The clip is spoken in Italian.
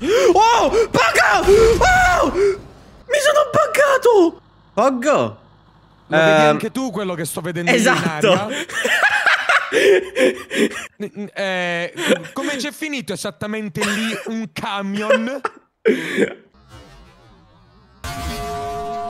Oh, paga! Oh! Mi sono buggato! Poggo! Lo eh, vedi ehm, anche tu quello che sto vedendo esatto. eh, come c'è finito esattamente lì un camion?